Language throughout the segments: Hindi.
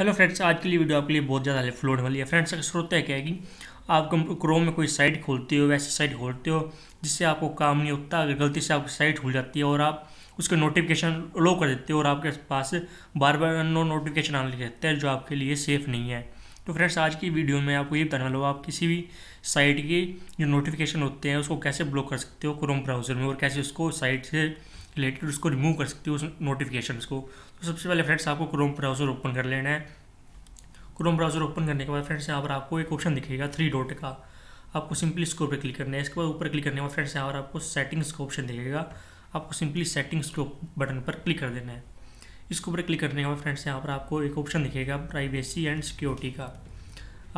हेलो फ्रेंड्स आज के लिए वीडियो आपके लिए बहुत ज़्यादा हेल्पफुल होने वाली है फ्रेंड्स अगर होता है क्या है कि आप क्रोम में कोई साइट खोलते हो वैसी साइट खोलते हो जिससे आपको काम नहीं होता अगर गलती से आपकी साइट खुल जाती है और आप उसके नोटिफिकेशन लो कर देते हो और आपके पास बार बार नो नोटिफिकेशन आने लग जाता है जो आपके लिए सेफ़ नहीं है तो फ्रेंड्स आज की वीडियो में आपको ये बताने वाला हूँ आप किसी भी साइट के जो नोटिफिकेशन होते हैं उसको कैसे ब्लॉक कर सकते हो क्रोम ब्राउज़र में और कैसे उसको साइट से रिलेटेड उसको रिमूव कर सकते हो उस नोटिफिकेशन को तो सबसे पहले फ्रेंड्स आपको क्रोम ब्राउज़र ओपन कर लेना है क्रोम ब्राउज़र ओपन करने के बाद फ्रेंड्स यहाँ पर आपको एक ऑप्शन दिखेगा थ्री डॉट का आपको सिंपली इसके ऊपर क्लिक करना है इसके बाद ऊपर क्लिक करने के बाद फ्रेंड्स यहाँ पर आपको सेटिंग्स का ऑप्शन दिखेगा आपको सिंपली सेटिंग्स के बटन पर क्लिक कर देना है इसके ऊपर क्लिक करने के बाद फ्रेंड्स यहाँ पर आपको एक ऑप्शन दिखेगा प्राइवेसी एंड सिक्योरिटी का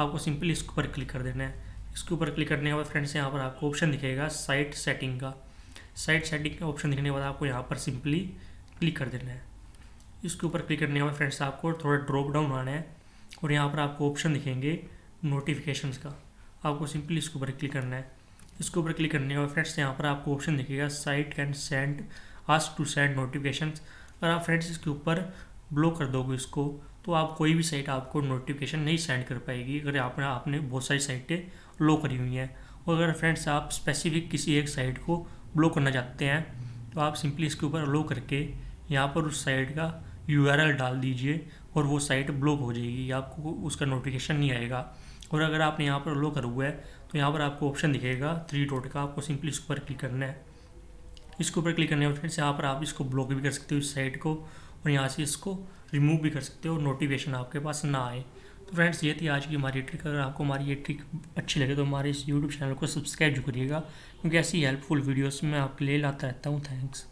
आपको सिंपली इसके ऊपर क्लिक कर देना है इसके ऊपर क्लिक करने के बाद फ्रेंड्स यहाँ पर आपको ऑप्शन दिखेगा साइट सेटिंग का साइड सेटिंग का ऑप्शन दिखने के बाद आपको यहाँ पर सिंपली क्लिक कर देना है इसके ऊपर क्लिक करने के बाद फ्रेंड्स आपको थोड़ा ड्रॉप डाउन आना है और यहाँ पर आपको ऑप्शन दिखेंगे नोटिफिकेशंस का आपको सिंपली इसके ऊपर क्लिक करना है इसके ऊपर क्लिक करने के बाद फ्रेंड्स यहाँ पर आपको ऑप्शन दिखेगा site can send ask to send notification अगर आप फ्रेंड्स इसके ऊपर ब्लॉक कर दोगे इसको तो आप कोई भी साइट आपको नोटिफिकेशन नहीं सेंड कर पाएगी अगर आपने आपने बहुत सारी साइटें लो करी हुई हैं और अगर फ्रेंड्स आप स्पेसिफिक किसी एक साइट को ब्लो करना चाहते हैं तो आप सिंपली इसके ऊपर ब्लो करके यहाँ पर उस साइट का यू डाल दीजिए और वो साइट ब्लॉक हो जाएगी आपको उसका नोटिफिकेशन नहीं आएगा और अगर आपने यहाँ पर लो कर हुआ है तो यहाँ पर आपको ऑप्शन दिखेगा थ्री डॉट का आपको सिंपली इसके ऊपर क्लिक करना है इसके ऊपर क्लिक करने के फिर से यहाँ पर आप इसको ब्लॉक भी कर सकते हो इस साइट को और यहाँ से इसको रिमूव भी कर सकते हो नोटिफिकेशन आपके पास ना आए तो फ्रेंड्स ये थी आज की हमारी ट्रिक अगर आपको हमारी ये ट्रिक अच्छी लगे तो हमारे इस यूट्यूब चैनल को सब्सक्राइब करिएगा क्योंकि ऐसी हेल्पफुल वीडियोस मैं आपके लिए लाता रहता हूँ थैंक्स